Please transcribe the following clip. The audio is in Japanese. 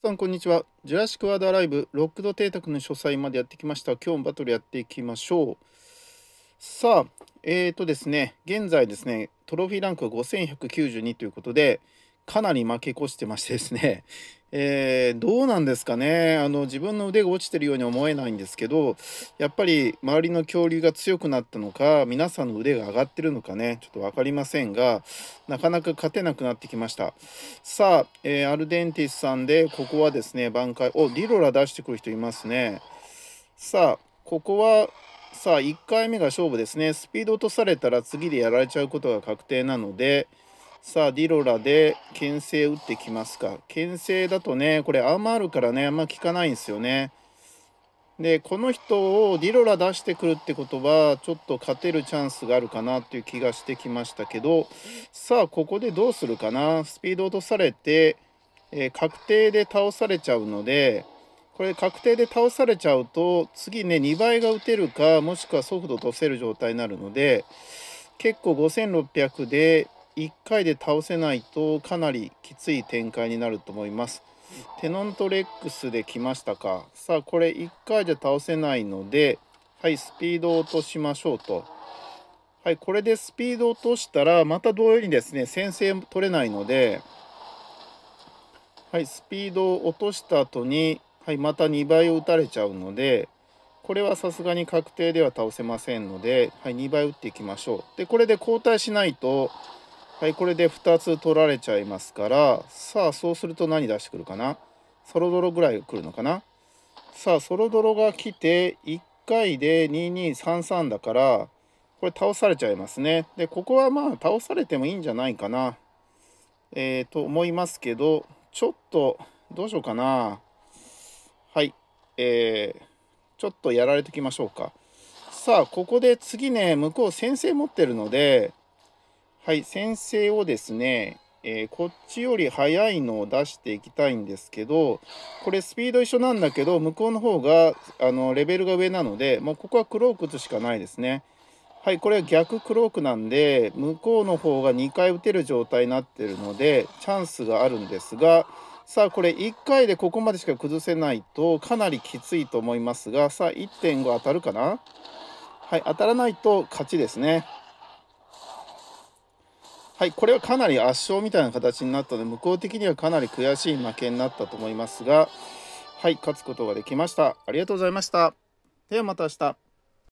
さん、こんにちは。ジュラシック・ワード・アライブ、ロックド邸宅の書斎までやってきました。今日もバトルやっていきましょう。さあ、えーとですね、現在ですね、トロフィーランクは5192ということで、かなり負け越してましてですね、えー、どうなんですかねあの自分の腕が落ちてるように思えないんですけどやっぱり周りの恐竜が強くなったのか皆さんの腕が上がってるのかねちょっと分かりませんがなかなか勝てなくなってきましたさあ、えー、アルデンティスさんでここはですね挽回おリロラ出してくる人いますねさあここはさあ1回目が勝負ですねスピード落とされたら次でやられちゃうことが確定なのでさあ、ディロラで牽制打ってきますか。牽制だとね、これアーマールからね、あんま効かないんですよね。で、この人をディロラ出してくるってことは、ちょっと勝てるチャンスがあるかなっていう気がしてきましたけど、さあ、ここでどうするかな。スピード落とされて、えー、確定で倒されちゃうので、これ確定で倒されちゃうと、次ね、2倍が打てるか、もしくは速度落とせる状態になるので、結構5600で1回で倒せないとかなりきつい展開になると思います。テノントレックスで来ましたか。さあこれ1回じゃ倒せないのではいスピードを落としましょうと。はいこれでスピードを落としたらまた同様にですね先制取れないのではいスピードを落とした後にはいまた2倍を打たれちゃうので。これはさすがに確定では倒せませんので、はい、2倍打っていきましょう。でこれで交代しないとはい、これで2つ取られちゃいますから、さあ、そうすると何出してくるかなそろどろぐらい来るのかなさあ、そろどろが来て、1回で2233だから、これ倒されちゃいますね。で、ここはまあ、倒されてもいいんじゃないかな。えー、と思いますけど、ちょっと、どうしようかな。はい。えー、ちょっとやられときましょうか。さあ、ここで次ね、向こう先生持ってるので、はい、先生をですね、えー、こっちより速いのを出していきたいんですけど、これスピード一緒なんだけど、向こうの方が、あの、レベルが上なので、もうここは黒く打つしかないですね。はい、これは逆クロークなんで、向こうの方が2回打てる状態になってるので、チャンスがあるんですが、さあこれ1回でここまでしか崩せないとかなりきついと思いますが、さあ1.5当たるかなはい、当たらないと勝ちですね。はい、これはかなり圧勝みたいな形になったので、向こう的にはかなり悔しい負けになったと思いますが、はい、勝つことができました。ありがとうございました。ではまた明日。